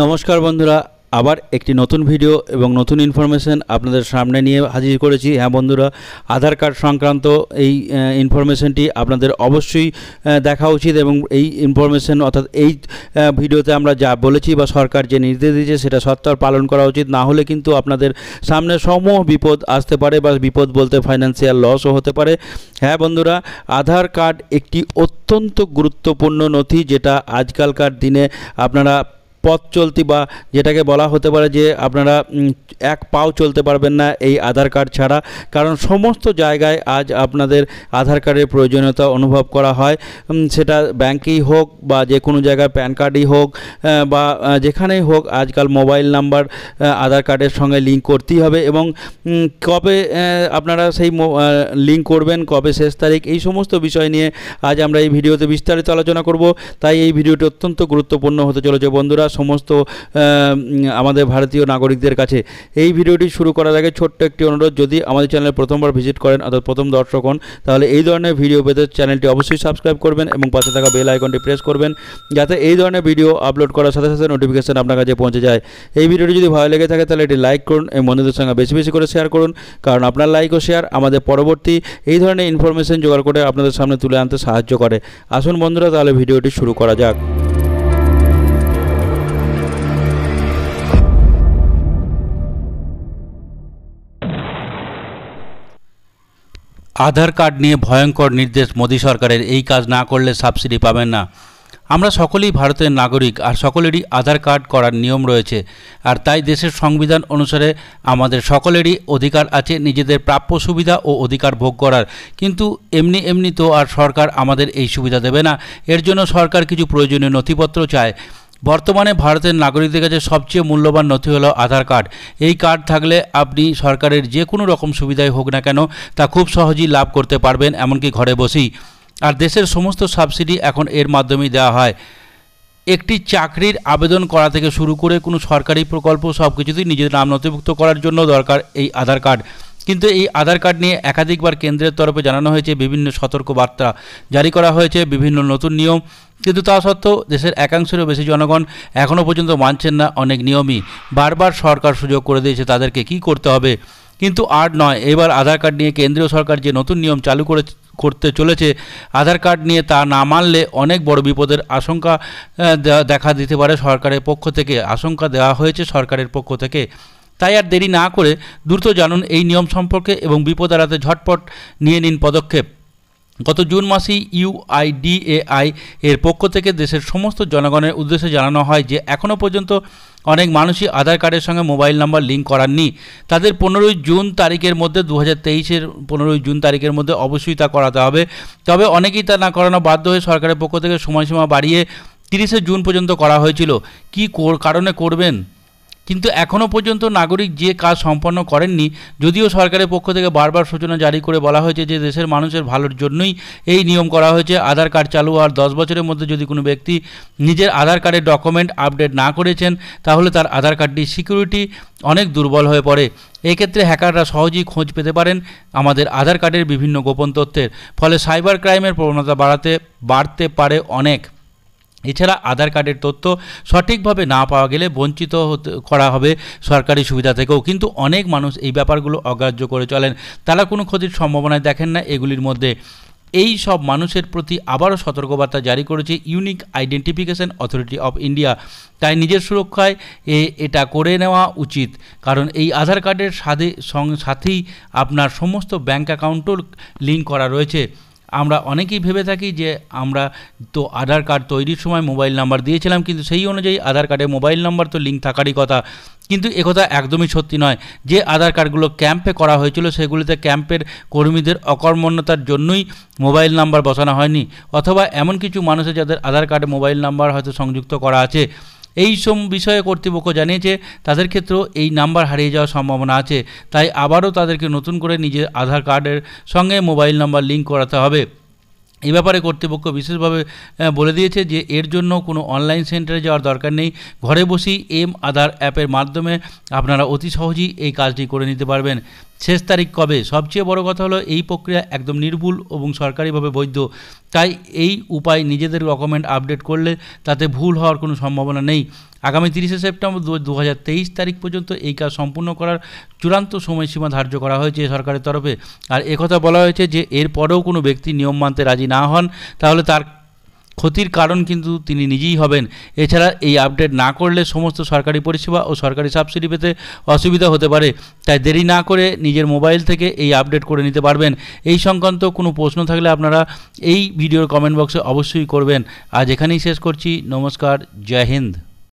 নমস্কার বন্ধুরা আবার একটি নতুন ভিডিও এবং নতুন ইনফরমেশন আপনাদের সামনে নিয়ে হাজির করেছি হ্যাঁ বন্ধুরা আধার কার্ড সংক্রান্ত এই ইনফরমেশনটি আপনাদের অবশ্যই দেখা উচিত এবং এই ইনফরমেশন অর্থাৎ এই ভিডিওতে আমরা যা বলেছি বা সরকার যে নির্দেশ দিয়েছে সেটা সত্তর পালন করা উচিত না হলে কিন্তু আপনাদের সামনে সমূহ বিপদ আসতে পারে বা বিপদ বলতে ফাইন্যান্সিয়াল লসও হতে পারে হ্যাঁ বন্ধুরা আধার কার্ড একটি অত্যন্ত গুরুত্বপূর্ণ নথি যেটা আজকালকার দিনে আপনারা পথ চলতি বা যেটাকে বলা হতে পারে যে আপনারা এক পাও চলতে পারবেন না এই আধার কার্ড ছাড়া কারণ সমস্ত জায়গায় আজ আপনাদের আধার কার্ডের প্রয়োজনীয়তা অনুভব করা হয় সেটা ব্যাংকেই হোক বা যে কোনো জায়গায় প্যান কার্ডই হোক বা যেখানেই হোক আজকাল মোবাইল নাম্বার আধার কার্ডের সঙ্গে লিঙ্ক করতেই হবে এবং কবে আপনারা সেই লিঙ্ক করবেন কবে শেষ তারিখ এই সমস্ত বিষয় নিয়ে আজ আমরা এই ভিডিওতে বিস্তারিত আলোচনা করব তাই এই ভিডিওটি অত্যন্ত গুরুত্বপূর্ণ হতে চলেছে বন্ধুরা সমস্ত আমাদের ভারতীয় নাগরিকদের কাছে এই ভিডিওটি শুরু করার আগে ছোট্ট একটি অনুরোধ যদি আমাদের চ্যানেলে প্রথমবার ভিজিট করেন অর্থাৎ প্রথম দর্শক হন তাহলে এই ধরনের ভিডিও পেতে চ্যানেলটি অবশ্যই সাবস্ক্রাইব করবেন এবং পাশে থাকা বেল আইকনটি প্রেস করবেন যাতে এই ধরনের ভিডিও আপলোড করার সাথে সাথে নোটিফিকেশান আপনার কাছে পৌঁছে যায় এই ভিডিওটি যদি ভালো লেগে থাকে তাহলে এটি লাইক করুন এবং বন্ধুদের সঙ্গে বেশি বেশি করে শেয়ার করুন কারণ আপনার লাইক ও শেয়ার আমাদের পরবর্তী এই ধরনের ইনফরমেশন জোগাড় করে আপনাদের সামনে তুলে আনতে সাহায্য করে আসুন বন্ধুরা তাহলে ভিডিওটি শুরু করা যাক আধার কার্ড নিয়ে ভয়ঙ্কর নির্দেশ মোদী সরকারের এই কাজ না করলে সাবসিডি পাবেন না আমরা সকলেই ভারতের নাগরিক আর সকলেরই আধার কার্ড করার নিয়ম রয়েছে আর তাই দেশের সংবিধান অনুসারে আমাদের সকলেরই অধিকার আছে নিজেদের প্রাপ্য সুবিধা ও অধিকার ভোগ করার কিন্তু এমনি এমনি তো আর সরকার আমাদের এই সুবিধা দেবে না এর জন্য সরকার কিছু প্রয়োজনীয় নথিপত্র চায় বর্তমানে ভারতের নাগরিকদের কাছে সবচেয়ে মূল্যবান নথি হলো আধার কার্ড এই কার্ড থাকলে আপনি সরকারের যে কোনো রকম সুবিধাই হোক না কেন তা খুব সহজেই লাভ করতে পারবেন এমনকি ঘরে বসেই আর দেশের সমস্ত সাবসিডি এখন এর মাধ্যমেই দেওয়া হয় একটি চাকরির আবেদন করা থেকে শুরু করে কোনো সরকারি প্রকল্প সব কিছুতেই নিজের নাম নথিভুক্ত করার জন্য দরকার এই আধার কার্ড কিন্তু এই আধার কার্ড নিয়ে একাধিকবার কেন্দ্রের তরফে জানানো হয়েছে বিভিন্ন সতর্ক বার্তা জারি করা হয়েছে বিভিন্ন নতুন নিয়ম কিন্তু তা সত্ত্বেও দেশের একাংশেরও বেশি জনগণ এখনও পর্যন্ত মানছেন না অনেক নিয়মই বারবার সরকার সুযোগ করে দিয়েছে তাদেরকে কি করতে হবে কিন্তু আর নয় এবার আধার কার্ড নিয়ে কেন্দ্রীয় সরকার যে নতুন নিয়ম চালু করে করতে চলেছে আধার কার্ড নিয়ে তা না মানলে অনেক বড় বিপদের আশঙ্কা দেখা দিতে পারে সরকারের পক্ষ থেকে আশঙ্কা দেওয়া হয়েছে সরকারের পক্ষ থেকে তাই আর দেরি না করে দ্রুত জানুন এই নিয়ম সম্পর্কে এবং বিপদ এড়াতে ঝটপট নিয়ে নিন পদক্ষেপ গত জুন মাসেই ইউআইডিএআই এর পক্ষ থেকে দেশের সমস্ত জনগণের উদ্দেশ্যে জানানো হয় যে এখনও পর্যন্ত অনেক মানুষই আধার কার্ডের সঙ্গে মোবাইল নাম্বার লিঙ্ক করাননি তাদের পনেরোই জুন তারিখের মধ্যে দু হাজার তেইশের পনেরোই জুন তারিখের মধ্যে অবশ্যই তা করাতে হবে তবে অনেকেই তা না করানো বাধ্য হয়ে সরকারের পক্ষ থেকে সময়সীমা বাড়িয়ে তিরিশে জুন পর্যন্ত করা হয়েছিল কী কারণে করবেন কিন্তু এখনও পর্যন্ত নাগরিক যে কাজ সম্পন্ন করেননি যদিও সরকারের পক্ষ থেকে বারবার সূচনা জারি করে বলা হয়েছে যে দেশের মানুষের ভালোর জন্যই এই নিয়ম করা হয়েছে আধার কার্ড চালু আর দশ বছরের মধ্যে যদি কোনো ব্যক্তি নিজের আধার কার্ডের ডকুমেন্ট আপডেট না করেছেন তাহলে তার আধার কার্ডটি সিকিউরিটি অনেক দুর্বল হয়ে পড়ে এক্ষেত্রে হ্যাকাররা সহজেই খোঁজ পেতে পারেন আমাদের আধার কার্ডের বিভিন্ন গোপন তথ্যের ফলে সাইবার ক্রাইমের প্রবণতা বাড়াতে বাড়তে পারে অনেক এছাড়া আধার কার্ডের তথ্য সঠিকভাবে না পাওয়া গেলে বঞ্চিত করা হবে সরকারি সুবিধা থেকেও কিন্তু অনেক মানুষ এই ব্যাপারগুলো অগ্রাহ্য করে চলেন তারা কোনো ক্ষতির সম্ভাবনায় দেখেন না এগুলির মধ্যে এই সব মানুষের প্রতি আবারও সতর্কবার্তা জারি করেছে unique identification authority of India তাই নিজের সুরক্ষায় এ এটা করে নেওয়া উচিত কারণ এই আধার কার্ডের সাথে সাথেই আপনার সমস্ত ব্যাঙ্ক অ্যাকাউন্টও লিঙ্ক করা রয়েছে আমরা অনেকেই ভেবে থাকি যে আমরা তো আধার কার্ড তৈরির সময় মোবাইল নাম্বার দিয়েছিলাম কিন্তু সেই অনুযায়ী আধার কার্ডে মোবাইল নাম্বার তো লিঙ্ক থাকারই কথা কিন্তু একথা একদমই সত্যি নয় যে আধার কার্ডগুলো ক্যাম্পে করা হয়েছিল সেগুলিতে ক্যাম্পের কর্মীদের অকর্মণ্যতার জন্যই মোবাইল নাম্বার বসানো হয়নি অথবা এমন কিছু মানুষের যাদের আধার কার্ডে মোবাইল নাম্বার হয়তো সংযুক্ত করা আছে এই সব বিষয়ে কর্তৃপক্ষ জানিয়েছে তাদের ক্ষেত্রেও এই নাম্বার হারিয়ে যাওয়ার সম্ভাবনা আছে তাই আবারও তাদেরকে নতুন করে নিজের আধার কার্ডের সঙ্গে মোবাইল নাম্বার লিঙ্ক করাতে হবে এ ব্যাপারে কর্তৃপক্ষ বিশেষভাবে বলে দিয়েছে যে এর জন্য কোনো অনলাইন সেন্টারে যাওয়ার দরকার নেই ঘরে বসেই এম আধার অ্যাপের মাধ্যমে আপনারা অতি সহজেই এই কাজটি করে নিতে পারবেন শেষ তারিখ কবে সবচেয়ে বড় কথা হলো এই প্রক্রিয়া একদম নির্ভুল এবং সরকারিভাবে বৈধ তাই এই উপায় নিজেদের ডকুমেন্ট আপডেট করলে তাতে ভুল হওয়ার কোনো সম্ভাবনা নেই আগামী তিরিশে সেপ্টেম্বর দু তারিখ পর্যন্ত এই কাজ সম্পূর্ণ করার চূড়ান্ত সময়সীমা ধার্য করা হয়েছে সরকারের তরফে আর একথা বলা হয়েছে যে এরপরেও কোনো ব্যক্তি নিয়ম মানতে রাজি না হন তাহলে তার ক্ষতির কারণ কিন্তু তিনি নিজেই হবেন এছাড়া এই আপডেট না করলে সমস্ত সরকারি পরিষেবা ও সরকারি সাবসিডি পেতে অসুবিধা হতে পারে তাই দেরি না করে নিজের মোবাইল থেকে এই আপডেট করে নিতে পারবেন এই সংক্রান্ত কোনো প্রশ্ন থাকলে আপনারা এই ভিডিওর কমেন্ট বক্সে অবশ্যই করবেন আজ এখানেই শেষ করছি নমস্কার জয় হিন্দ